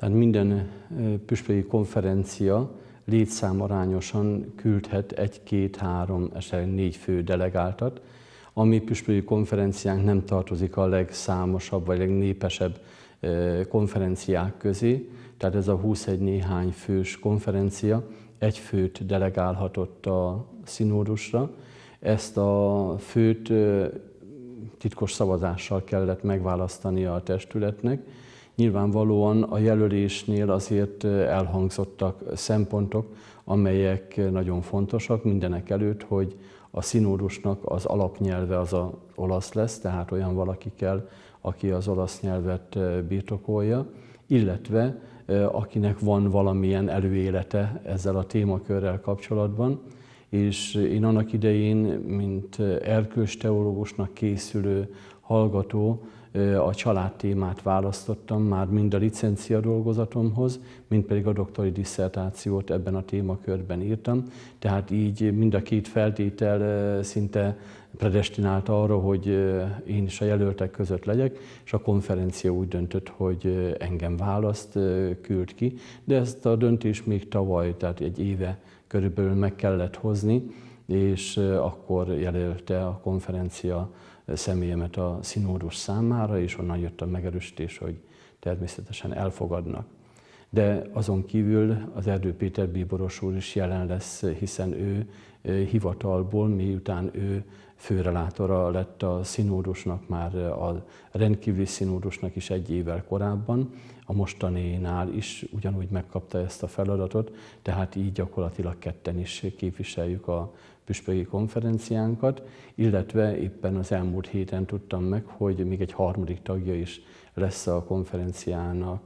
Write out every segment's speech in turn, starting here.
Tehát minden püspöki konferencia arányosan küldhet egy, két, három, esetleg négy fő delegáltat. A mi püspöki konferenciánk nem tartozik a legszámosabb vagy legnépesebb konferenciák közé, tehát ez a 21 néhány fős konferencia egy főt delegálhatott a színódusra. Ezt a főt titkos szavazással kellett megválasztani a testületnek, Nyilvánvalóan a jelölésnél azért elhangzottak szempontok, amelyek nagyon fontosak mindenek előtt, hogy a színórusnak az alapnyelve az a olasz lesz, tehát olyan valaki kell, aki az olasz nyelvet birtokolja, illetve akinek van valamilyen előélete ezzel a témakörrel kapcsolatban, és én annak idején, mint erkős teológusnak készülő hallgató, a család témát választottam már mind a licencia dolgozatomhoz, mind pedig a doktori disszertációt ebben a témakörben írtam. Tehát így mind a két feltétel szinte predestinált arra, hogy én is a jelöltek között legyek, és a konferencia úgy döntött, hogy engem választ, küld ki, de ezt a döntést még tavaly, tehát egy éve körülbelül meg kellett hozni, és akkor jelölte a konferencia személyemet a színódus számára, és onnan jött a megerősítés, hogy természetesen elfogadnak. De azon kívül az Erdő Péter bíboros úr is jelen lesz, hiszen ő hivatalból, miután ő főrelátora lett a színódusnak, már a rendkívüli színódusnak is egy évvel korábban, a mostaninál is ugyanúgy megkapta ezt a feladatot, tehát így gyakorlatilag ketten is képviseljük a püspöki konferenciánkat, illetve éppen az elmúlt héten tudtam meg, hogy még egy harmadik tagja is lesz a konferenciának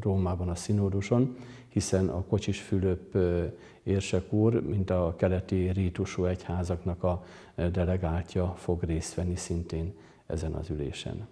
Rómában a színóduson, hiszen a Kocsis Fülöp érsek úr, mint a keleti rítusú egyházaknak a delegáltja fog részt venni szintén ezen az ülésen.